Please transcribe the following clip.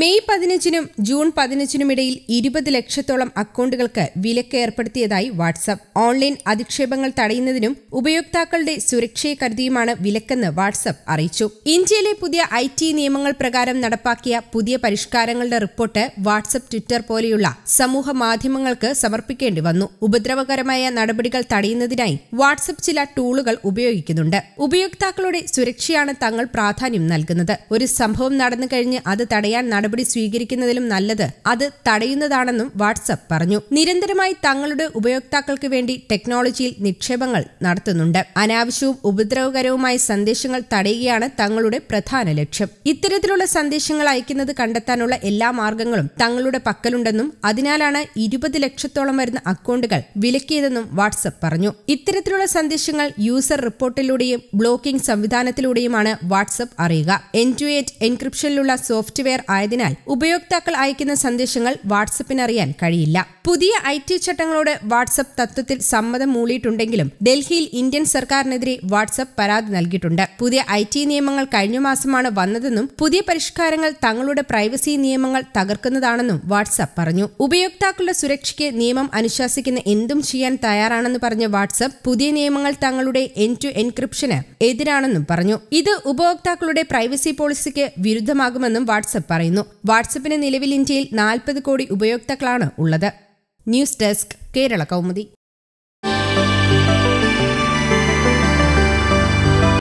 May പതിനഞ്ചിനും June പതിനഞ്ചിനുമിടയിൽ ഇടയിൽ ഇരുപത് ലക്ഷത്തോളം അക്കൗണ്ടുകൾക്ക് വിലക്ക് ഏർപ്പെടുത്തിയതായി വാട്സപ്പ് ഓൺലൈൻ അധിക്ഷേപങ്ങൾ തടയുന്നതിനും ഉപയോക്താക്കളുടെ സുരക്ഷയെ കരുതിയുമാണ് വിലക്കെന്ന് വാട്സപ്പ് അറിയിച്ചു ഇന്ത്യയിലെ പുതിയ ഐ ടി നിയമങ്ങൾ പ്രകാരം നടപ്പാക്കിയ പുതിയ പരിഷ്കാരങ്ങളുടെ റിപ്പോർട്ട് വാട്സപ്പ് ട്വിറ്റർ പോലെയുള്ള സമൂഹ മാധ്യമങ്ങൾക്ക് സമർപ്പിക്കേണ്ടി വന്നു ഉപദ്രവകരമായ നടപടികൾ തടയുന്നതിനായി വാട്സപ്പ് ചില ടൂളുകൾ ഉപയോഗിക്കുന്നുണ്ട് ഉപയോക്താക്കളുടെ സുരക്ഷയാണ് തങ്ങൾ പ്രാധാന്യം നൽകുന്നത് ഒരു സംഭവം നടന്നു കഴിഞ്ഞ് അത് തടയാൻ നടപടി സ്വീകരിക്കുന്നതിലും നല്ലത് അത് തടയുന്നതാണെന്നും വാട്സപ്പ് പറഞ്ഞു നിരന്തരമായി തങ്ങളുടെ ഉപയോക്താക്കൾക്ക് വേണ്ടി ടെക്നോളജിയിൽ നിക്ഷേപങ്ങൾ നടത്തുന്നുണ്ട് അനാവശ്യവും ഉപദ്രവകരവുമായ സന്ദേശങ്ങൾ തടയുകയാണ് തങ്ങളുടെ പ്രധാന ലക്ഷ്യം ഇത്തരത്തിലുള്ള സന്ദേശങ്ങൾ അയക്കുന്നത് കണ്ടെത്താനുള്ള എല്ലാ മാർഗങ്ങളും തങ്ങളുടെ പക്കലുണ്ടെന്നും അതിനാലാണ് ഇരുപത് ലക്ഷത്തോളം വരുന്ന അക്കൗണ്ടുകൾ വിലക്കിയതെന്നും വാട്സപ്പ് പറഞ്ഞു ഇത്തരത്തിലുള്ള സന്ദേശങ്ങൾ യൂസർ റിപ്പോർട്ടിലൂടെയും ബ്ലോക്കിംഗ് സംവിധാനത്തിലൂടെയുമാണ് വാട്സപ്പ് അറിയുക എൻ ടു എൻക്രിപ്ഷനിലുള്ള സോഫ്റ്റ്വെയർ ആയതിനാൽ ആയതിനാൽ ഉപയോക്താക്കൾ അയക്കുന്ന സന്ദേശങ്ങൾ വാട്സപ്പിനറിയാൻ കഴിയില്ല പുതിയ ഐ ടി ചട്ടങ്ങളോട് വാട്സപ്പ് തത്വത്തിൽ സമ്മതം മൂളിയിട്ടുണ്ടെങ്കിലും ഡൽഹിയിൽ ഇന്ത്യൻ സർക്കാരിനെതിരെ വാട്സപ്പ് പരാതി നൽകിയിട്ടുണ്ട് പുതിയ ഐ ടി നിയമങ്ങൾ കഴിഞ്ഞ മാസമാണ് വന്നതെന്നും പുതിയ പരിഷ്കാരങ്ങൾ തങ്ങളുടെ പ്രൈവസി നിയമങ്ങൾ തകർക്കുന്നതാണെന്നും വാട്സപ്പ് പറഞ്ഞു ഉപയോക്താക്കളുടെ സുരക്ഷയ്ക്ക് നിയമം അനുശാസിക്കുന്ന എന്തും ചെയ്യാൻ തയ്യാറാണെന്ന് പറഞ്ഞ വാട്സപ്പ് പുതിയ നിയമങ്ങൾ തങ്ങളുടെ എൻ ടു എൻക്രിപ്ഷന് എതിരാണെന്നും പറഞ്ഞു ഇത് ഉപഭോക്താക്കളുടെ പ്രൈവസി പോളിസിക്ക് വിരുദ്ധമാകുമെന്നും വാട്സപ്പ് പറയുന്നു ചെയ്യുന്നു വാട്സപ്പിന് നിലവിൽ ഇന്ത്യയിൽ നാൽപ്പത് കോടി ഉപയോക്താക്കളാണ് ഉള്ളത് ന്യൂസ് ഡെസ്ക് കേരള കൗമുദി